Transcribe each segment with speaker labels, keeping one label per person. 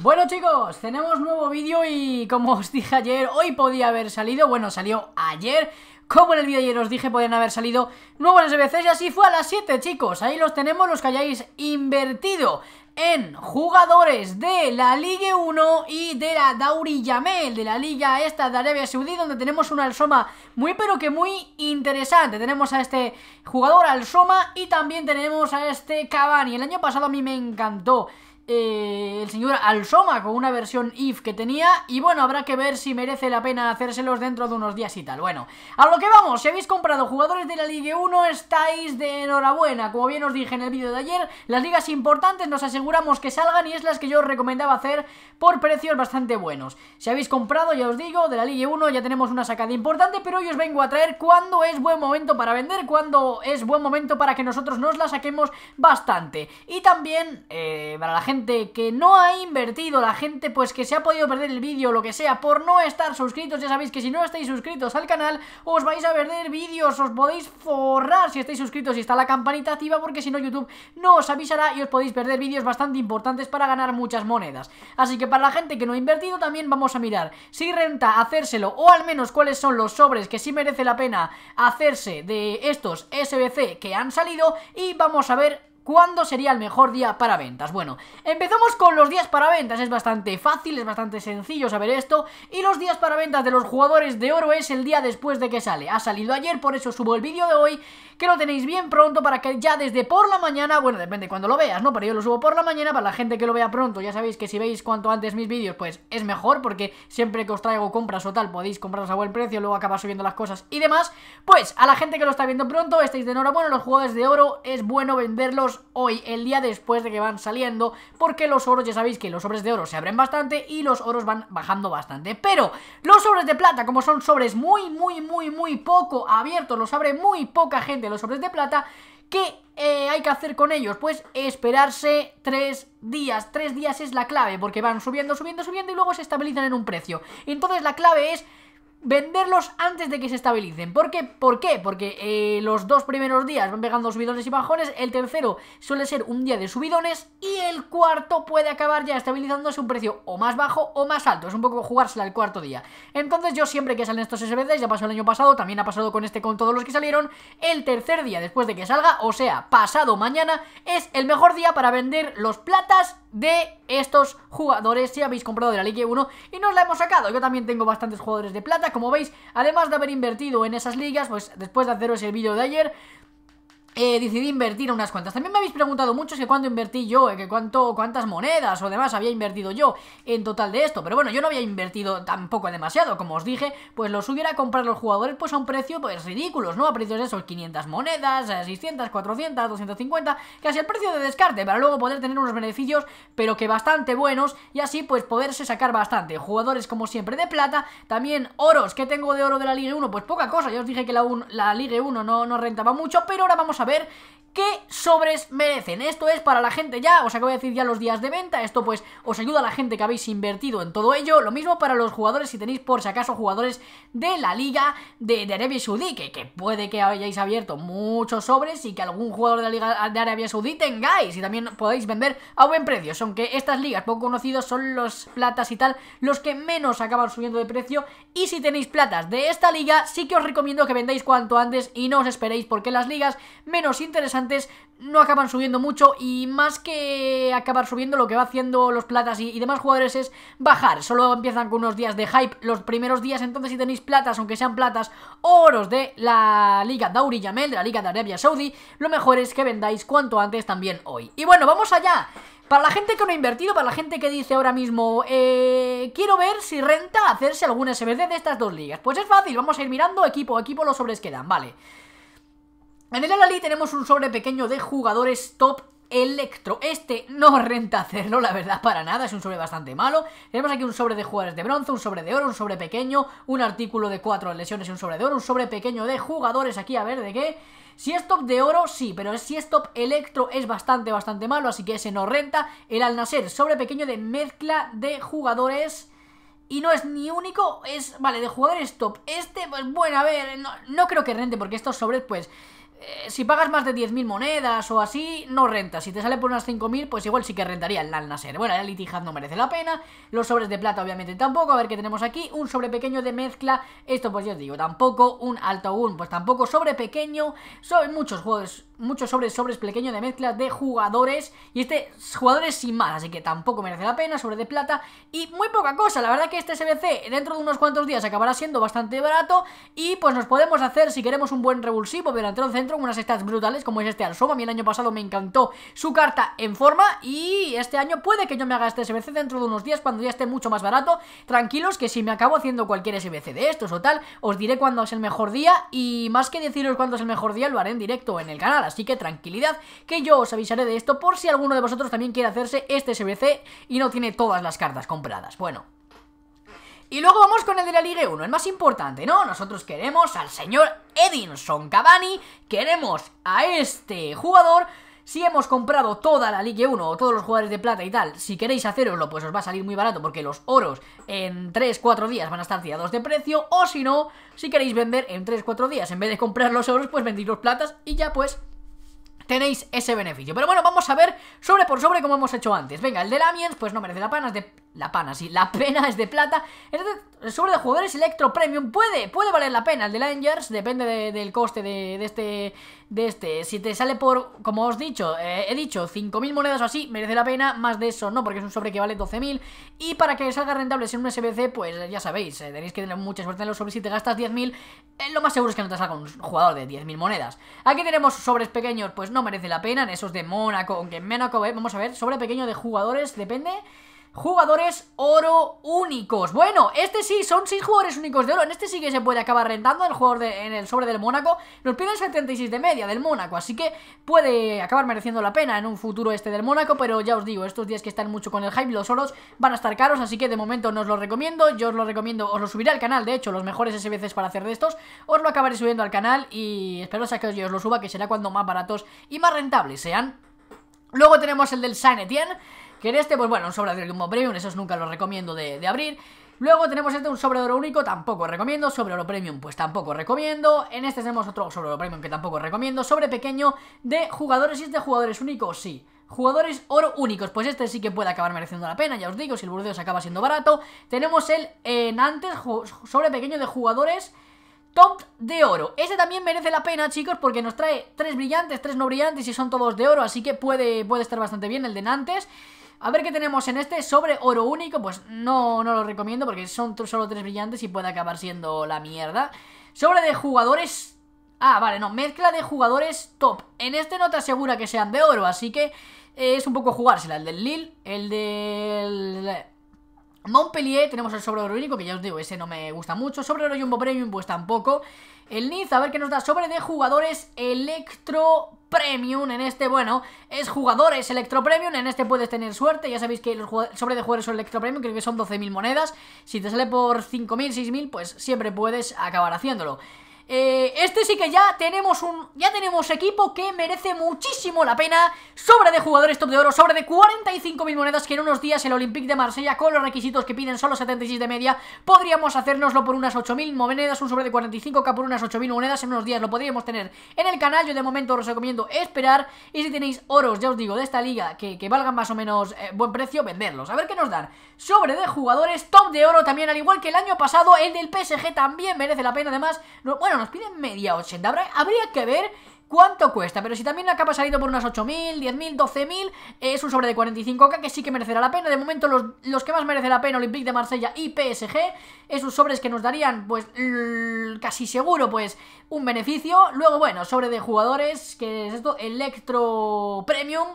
Speaker 1: Bueno chicos, tenemos nuevo vídeo y como os dije ayer, hoy podía haber salido, bueno salió ayer, como en el vídeo ayer os dije, podían haber salido nuevos SBCs y así fue a las 7 chicos, ahí los tenemos los que hayáis invertido en jugadores de la Ligue 1 y de la Dauri Yamel, de la liga esta de Arabia Saudí, donde tenemos un Soma muy pero que muy interesante. Tenemos a este jugador Soma y también tenemos a este Cavani. El año pasado a mí me encantó eh, el señor Alsoma con una versión IF que tenía y bueno, habrá que ver si merece la pena hacérselos dentro de unos días y tal. Bueno, a lo que vamos, si habéis comprado jugadores de la Liga 1 estáis de enhorabuena. Como bien os dije en el vídeo de ayer, las ligas importantes nos aseguramos que salgan y es las que yo os recomendaba hacer por precios bastante buenos. Si habéis comprado, ya os digo, de la Liga 1 ya tenemos una sacada importante, pero hoy os vengo a traer cuándo es buen momento para vender, cuándo es buen momento para que nosotros nos la saquemos bastante. Y también, eh, para la gente que no ha invertido, la gente pues que se ha podido perder el vídeo o lo que sea por no estar suscritos, ya sabéis que si no estáis suscritos al canal os vais a perder vídeos, os podéis forrar si estáis suscritos y está la campanita activa porque si no YouTube no os avisará y os podéis perder vídeos bastante importantes para ganar muchas monedas. Así que para la gente que no ha invertido también vamos a mirar si renta hacérselo o al menos cuáles son los sobres que sí merece la pena hacerse de estos SBC que han salido y vamos a ver ¿Cuándo sería el mejor día para ventas? Bueno, empezamos con los días para ventas. Es bastante fácil, es bastante sencillo saber esto. Y los días para ventas de los jugadores de oro es el día después de que sale. Ha salido ayer, por eso subo el vídeo de hoy, que lo tenéis bien pronto para que ya desde por la mañana, bueno, depende cuando lo veas, ¿no? Pero yo lo subo por la mañana para la gente que lo vea pronto. Ya sabéis que si veis cuanto antes mis vídeos, pues es mejor porque siempre que os traigo compras o tal, podéis comprarlas a buen precio, luego acaba subiendo las cosas y demás. Pues a la gente que lo está viendo pronto, estáis de enhorabuena, los jugadores de oro es bueno venderlos hoy, el día después de que van saliendo, porque los oros, ya sabéis que los sobres de oro se abren bastante y los oros van bajando bastante. Pero los sobres de plata, como son sobres muy, muy, muy, muy poco abiertos, los abre muy poca gente los sobres de plata, ¿Qué eh, hay que hacer con ellos? Pues esperarse tres días. Tres días es la clave, porque van subiendo, subiendo, subiendo y luego se estabilizan en un precio. Entonces la clave es venderlos antes de que se estabilicen. ¿Por qué? ¿Por qué? Porque eh, los dos primeros días van pegando subidones y bajones, el tercero suele ser un día de subidones y el cuarto puede acabar ya estabilizándose un precio o más bajo o más alto. Es un poco jugársela el cuarto día. Entonces yo siempre que salen estos SBDs, ya pasó el año pasado, también ha pasado con este con todos los que salieron, el tercer día después de que salga, o sea, pasado mañana, es el mejor día para vender los platas de estos jugadores si habéis comprado de la Liga 1 y nos la hemos sacado. Yo también tengo bastantes jugadores de plata, como veis, además de haber invertido en esas ligas, pues después de haceros el vídeo de ayer, eh, decidí invertir unas cuantas. También me habéis preguntado es que cuánto invertí yo, eh, que cuánto, cuántas monedas o demás había invertido yo en total de esto. Pero bueno, yo no había invertido tampoco demasiado, como os dije, pues los hubiera comprado los jugadores pues a un precio pues ridículos, ¿no? A precios de esos 500 monedas, 600, 400, 250, casi el precio de descarte, para luego poder tener unos beneficios, pero que bastante buenos, y así pues poderse sacar bastante. Jugadores como siempre de plata, también oros que tengo de oro de la Liga 1, pues poca cosa, ya os dije que la, Liga 1 no, no rentaba mucho, pero ahora vamos a a ver ¿Qué sobres merecen? Esto es para la gente ya, os acabo de decir ya los días de venta, esto pues os ayuda a la gente que habéis invertido en todo ello, lo mismo para los jugadores si tenéis por si acaso jugadores de la liga de, Arabia Saudí, que, que, puede que hayáis abierto muchos sobres y que algún jugador de la liga de Arabia Saudí tengáis y también podéis vender a buen precio, son que estas ligas poco conocidas son los platas y tal, los que menos acaban subiendo de precio y si tenéis platas de esta liga sí que os recomiendo que vendáis cuanto antes y no os esperéis porque las ligas menos interesantes antes no acaban subiendo mucho y más que acabar subiendo lo que va haciendo los platas y, demás jugadores es bajar, solo empiezan con unos días de hype los primeros días, entonces si tenéis platas aunque sean platas, oros de la liga Dauri Yamel, de la liga de Arabia Saudí lo mejor es que vendáis cuanto antes también hoy, y bueno, vamos allá para la gente que no ha invertido, para la gente que dice ahora mismo, eh, quiero ver si renta hacerse algún SBD de estas dos ligas. Pues es fácil, vamos a ir mirando equipo a equipo los sobres que dan, vale. En el Alali tenemos un sobre pequeño de jugadores top Electro. Este no renta hacerlo, la verdad, para nada. Es un sobre bastante malo. Tenemos aquí un sobre de jugadores de bronce, un sobre de oro, un sobre pequeño, un artículo de cuatro lesiones y un sobre de oro, un sobre pequeño de jugadores aquí, a ver de qué. Si es top de oro, sí, pero si es top electro es bastante, bastante malo, así que ese no renta. El alnacer, sobre pequeño de mezcla de jugadores... Y no es ni único, es... Vale, de jugadores top. Este, pues bueno, a ver, no, no creo que rente porque estos sobres, pues... Eh, si pagas más de 10.000 monedas o así, no renta. Si te sale por unas 5.000, pues igual sí que rentaría el Al Bueno, el litija no merece la pena. Los sobres de plata, obviamente, tampoco. A ver qué tenemos aquí. Un sobre pequeño de mezcla. Esto, pues yo digo, tampoco. Un alto un, pues tampoco. Sobre pequeño. Sobre muchos juegos. Muchos sobres, sobres pequeños de mezcla de jugadores. Y este, jugadores sin más. Así que tampoco merece la pena. Sobre de plata. Y muy poca cosa. La verdad que este SBC dentro de unos cuantos días acabará siendo bastante barato. Y pues nos podemos hacer, si queremos, un buen revulsivo. Pero entonces unas stats brutales como es este Soba. A mí el año pasado me encantó su carta en forma y este año puede que yo me haga este SBC dentro de unos días cuando ya esté mucho más barato. Tranquilos que si me acabo haciendo cualquier SBC de estos o tal, os diré cuándo es el mejor día y más que deciros cuándo es el mejor día lo haré en directo en el canal. Así que tranquilidad que yo os avisaré de esto por si alguno de vosotros también quiere hacerse este SBC y no tiene todas las cartas compradas. Bueno, y luego vamos con el de la Ligue 1, el más importante, ¿no? Nosotros queremos al señor Edinson Cavani, queremos a este jugador... Si hemos comprado toda la Ligue 1 o todos los jugadores de plata y tal, si queréis haceroslo, pues os va a salir muy barato porque los oros en 3-4 días van a estar tirados de precio. O si no, si queréis vender en 3-4 días, en vez de comprar los oros, pues vendéis los platas y ya pues tenéis ese beneficio. Pero bueno, vamos a ver sobre por sobre como hemos hecho antes. Venga, el de Lamiens, pues no merece la pena, es de la pana, sí, la pena es de plata. el sobre de jugadores Electro Premium puede, puede valer la pena. El de Langers depende del coste de, este, de este. Si te sale por, como os dicho, he dicho, 5.000 eh, monedas o así, merece la pena. Más de eso no, porque es un sobre que vale 12.000. Y para que salga rentable en un SBC, pues ya sabéis, eh, tenéis que tener mucha suerte en los sobres. Si te gastas 10.000, eh, lo más seguro es que no te salga un jugador de 10.000 monedas. Aquí tenemos sobres pequeños, pues no merece la pena. En esos de Mónaco, aunque en Mónaco, vamos a ver, sobre pequeño de jugadores, depende jugadores oro únicos. Bueno, este sí, son 6 jugadores únicos de oro. En este sí que se puede acabar rentando el jugador en el sobre del Mónaco. Nos piden 76 de media del Mónaco, así que puede acabar mereciendo la pena en un futuro este del Mónaco. Pero ya os digo, estos días que están mucho con el hype, los oros van a estar caros. Así que de momento no os los recomiendo. Yo os lo recomiendo, os lo subiré al canal. De hecho, los mejores SBCs para hacer de estos, os lo acabaré subiendo al canal. Y espero que os lo suba, que será cuando más baratos y más rentables sean. Luego tenemos el del Saint que en este, pues bueno, un sobre de oro Premium, esos nunca los recomiendo de, abrir. Luego tenemos este, un sobre de oro único, tampoco recomiendo. Sobre oro premium, pues tampoco recomiendo. En este tenemos otro sobre oro premium que tampoco recomiendo. Sobre pequeño de jugadores y este jugadores únicos, sí. Jugadores oro únicos, pues este sí que puede acabar mereciendo la pena, ya os digo, si el Burdeos acaba siendo barato. Tenemos el en antes, sobre pequeño de jugadores Top de oro. Ese también merece la pena, chicos, porque nos trae tres brillantes, tres no brillantes y son todos de oro, así que puede, puede estar bastante bien el de Nantes. A ver qué tenemos en este sobre oro único, pues no, no lo recomiendo porque son solo tres brillantes y puede acabar siendo la mierda. Sobre de jugadores... Ah, vale, no, mezcla de jugadores top. En este no te asegura que sean de oro, así que eh, es un poco jugársela. El del Lil, el del... Montpellier, tenemos el sobre oro único, que ya os digo, ese no me gusta mucho. Sobre oro Jumbo Premium, pues tampoco. El Niz, a ver qué nos da sobre de jugadores Electro Premium. En este, bueno, es jugadores Electro Premium. En este puedes tener suerte. Ya sabéis que los sobre de jugadores Electro Premium, creo que son 12.000 monedas. Si te sale por 5.000, 6.000, pues siempre puedes acabar haciéndolo. Eh, este sí que ya tenemos un ya tenemos equipo que merece muchísimo la pena. sobre de jugadores top de oro, sobre de 45.000 monedas que en unos días el Olympique de Marsella, con los requisitos que piden solo 76 de media, podríamos hacernoslo por unas 8.000 monedas, un sobre de 45k por unas 8.000 monedas en unos días. Lo podríamos tener en el canal. Yo de momento os recomiendo esperar. Y si tenéis oros, ya os digo, de esta liga que, valgan más o menos eh, buen precio, venderlos. A ver qué nos dan. Sobre de jugadores top de oro también, al igual que el año pasado, el del PSG también merece la pena. Además, bueno, nos piden media 80. Habría, que ver cuánto cuesta. Pero si también la capa ha salido por unas 8.000, 10.000, 12.000, es un sobre de 45k que sí que merecerá la pena. De momento, los, que más merecen la pena, Olympique de Marsella y PSG, esos sobres que nos darían, pues, casi seguro, pues, un beneficio. Luego, bueno, sobre de jugadores, que es esto, Electro Premium,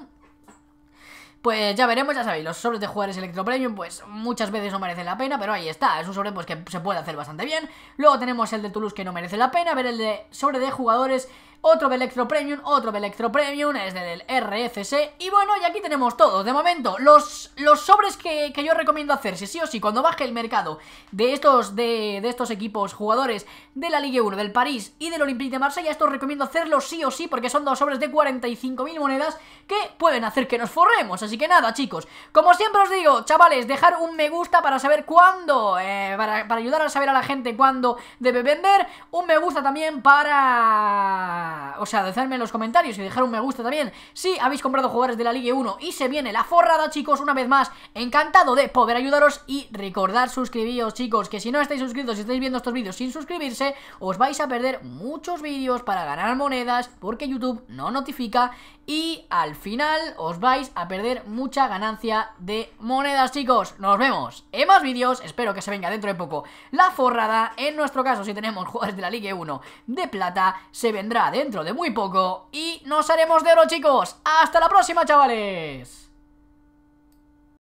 Speaker 1: pues ya veremos, ya sabéis, los sobres de jugadores Electro Premium, pues muchas veces no merecen la pena, pero ahí está, es un sobre pues, que se puede hacer bastante bien. Luego tenemos el de Toulouse que no merece la pena, ver el de sobre de jugadores otro Electro Premium, otro Electro Premium, es del RFC Y bueno, y aquí tenemos todo. De momento, los, los sobres que, que, yo recomiendo hacerse, sí o sí, cuando baje el mercado de estos, de, de estos equipos jugadores de la Ligue 1, del París y del Olympique de Marsella, Esto recomiendo hacerlo sí o sí, porque son dos sobres de 45.000 monedas que pueden hacer que nos forremos. Así que nada, chicos, como siempre os digo, chavales, dejar un me gusta para saber cuándo, eh, para, para ayudar a saber a la gente cuándo debe vender. Un me gusta también para o sea, dejadme en los comentarios y dejar un me gusta también si habéis comprado jugadores de la Ligue 1 y se viene la forrada, chicos, una vez más. Encantado de poder ayudaros y recordar suscribiros, chicos, que si no estáis suscritos y si estáis viendo estos vídeos sin suscribirse, os vais a perder muchos vídeos para ganar monedas porque YouTube no notifica y al final os vais a perder mucha ganancia de monedas, chicos. Nos vemos en más vídeos, espero que se venga dentro de poco la forrada. En nuestro caso, si tenemos jugadores de la Ligue 1 de plata, se vendrá de dentro de muy poco y nos haremos de oro, chicos. ¡Hasta la próxima, chavales!